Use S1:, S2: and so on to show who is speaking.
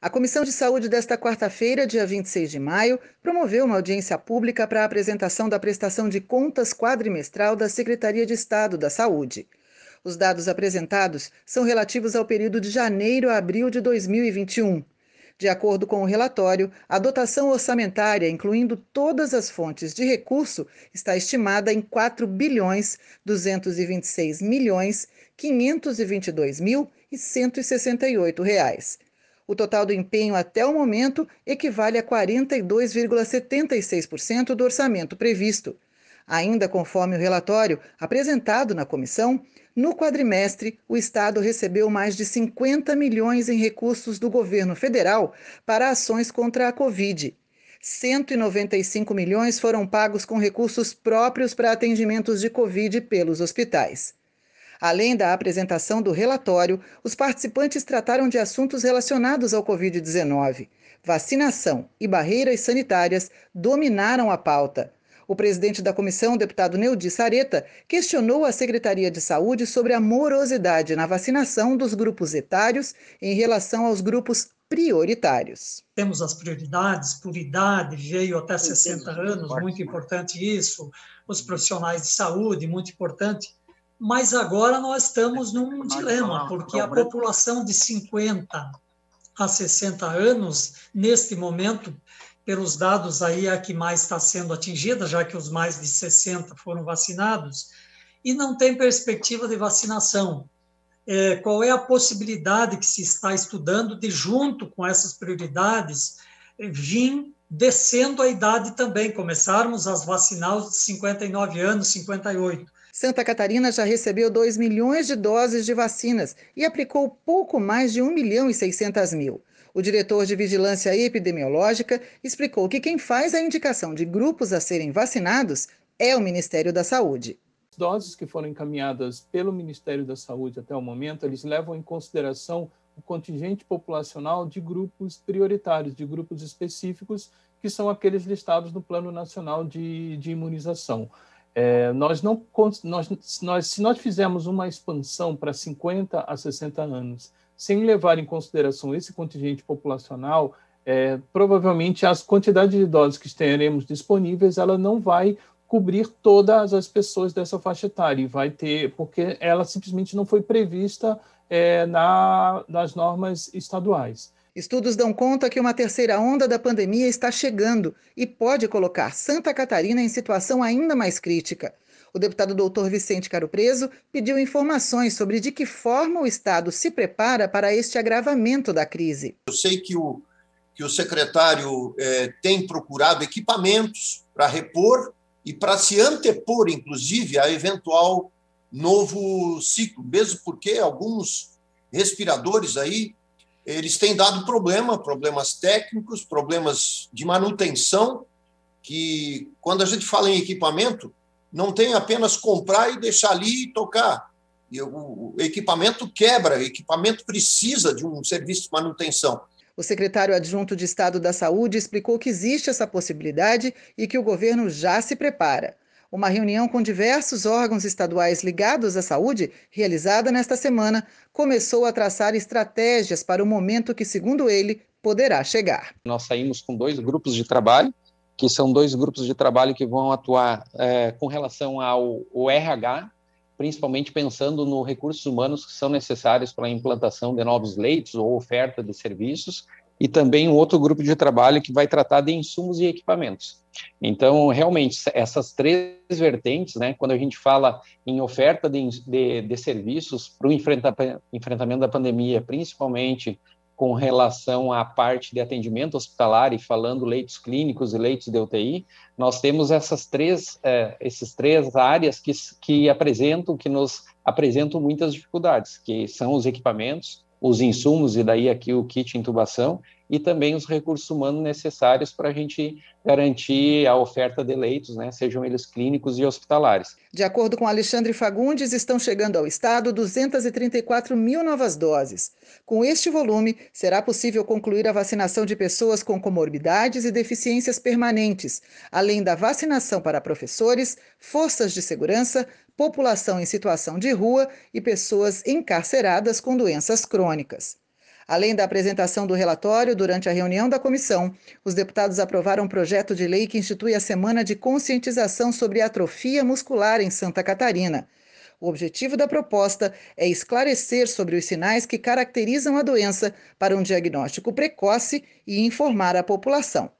S1: A Comissão de Saúde desta quarta-feira, dia 26 de maio, promoveu uma audiência pública para a apresentação da prestação de contas quadrimestral da Secretaria de Estado da Saúde. Os dados apresentados são relativos ao período de janeiro a abril de 2021. De acordo com o relatório, a dotação orçamentária, incluindo todas as fontes de recurso, está estimada em 4 bilhões 226 milhões 522 mil e 168 reais. O total do empenho até o momento equivale a 42,76% do orçamento previsto. Ainda conforme o relatório apresentado na comissão, no quadrimestre, o Estado recebeu mais de 50 milhões em recursos do governo federal para ações contra a Covid. 195 milhões foram pagos com recursos próprios para atendimentos de Covid pelos hospitais. Além da apresentação do relatório, os participantes trataram de assuntos relacionados ao Covid-19. Vacinação e barreiras sanitárias dominaram a pauta. O presidente da comissão, deputado Neudi Sareta, questionou a Secretaria de Saúde sobre a morosidade na vacinação dos grupos etários em relação aos grupos prioritários.
S2: Temos as prioridades por idade, veio até 60 anos, muito importante isso, os profissionais de saúde, muito importante, mas agora nós estamos num dilema, porque a população de 50 a 60 anos, neste momento, pelos dados aí a que mais está sendo atingida, já que os mais de 60 foram vacinados, e não tem perspectiva de vacinação. É, qual é a possibilidade que se está estudando de, junto com essas prioridades, é, vir descendo a idade também, começarmos a vacinar os de 59 anos, 58.
S1: Santa Catarina já recebeu 2 milhões de doses de vacinas e aplicou pouco mais de 1 milhão e 600 mil. O diretor de Vigilância Epidemiológica explicou que quem faz a indicação de grupos a serem vacinados é o Ministério da Saúde.
S3: As doses que foram encaminhadas pelo Ministério da Saúde até o momento, eles levam em consideração o contingente populacional de grupos prioritários, de grupos específicos, que são aqueles listados no Plano Nacional de, de Imunização. É, nós não, nós, nós, se nós fizermos uma expansão para 50 a 60 anos, sem levar em consideração esse contingente populacional, é, provavelmente as quantidades de doses que teremos disponíveis, ela não vai cobrir todas as pessoas dessa faixa etária, e vai ter, porque ela simplesmente
S1: não foi prevista é, na, nas normas estaduais. Estudos dão conta que uma terceira onda da pandemia está chegando e pode colocar Santa Catarina em situação ainda mais crítica. O deputado doutor Vicente Caro Preso pediu informações sobre de que forma o Estado se prepara para este agravamento da crise. Eu sei que o,
S4: que o secretário é, tem procurado equipamentos para repor e para se antepor, inclusive, a eventual novo ciclo, mesmo porque alguns respiradores aí eles têm dado problema, problemas técnicos, problemas de manutenção, que quando a gente fala em equipamento, não tem apenas comprar e deixar ali e tocar. E o equipamento quebra, o equipamento precisa de um serviço de manutenção.
S1: O secretário adjunto de Estado da Saúde explicou que existe essa possibilidade e que o governo já se prepara uma reunião com diversos órgãos estaduais ligados à saúde, realizada nesta semana, começou a traçar estratégias para o momento que, segundo ele, poderá chegar.
S4: Nós saímos com dois grupos de trabalho, que são dois grupos de trabalho que vão atuar é, com relação ao, ao RH, principalmente pensando nos recursos humanos que são necessários para a implantação de novos leitos ou oferta de serviços, e também um outro grupo de trabalho que vai tratar de insumos e equipamentos. Então, realmente, essas três vertentes, né, quando a gente fala em oferta de, de, de serviços para o enfrentamento da pandemia, principalmente com relação à parte de atendimento hospitalar e falando leitos clínicos e leitos de UTI, nós temos essas três, é, esses três áreas que, que apresentam, que nos apresentam muitas dificuldades, que são os equipamentos, os insumos, e daí aqui o kit intubação, e também os recursos humanos necessários para a gente garantir a oferta de leitos, né, sejam eles clínicos e hospitalares.
S1: De acordo com Alexandre Fagundes, estão chegando ao Estado 234 mil novas doses. Com este volume, será possível concluir a vacinação de pessoas com comorbidades e deficiências permanentes, além da vacinação para professores, forças de segurança, população em situação de rua e pessoas encarceradas com doenças crônicas. Além da apresentação do relatório, durante a reunião da comissão, os deputados aprovaram um projeto de lei que institui a Semana de Conscientização sobre Atrofia Muscular em Santa Catarina. O objetivo da proposta é esclarecer sobre os sinais que caracterizam a doença para um diagnóstico precoce e informar a população.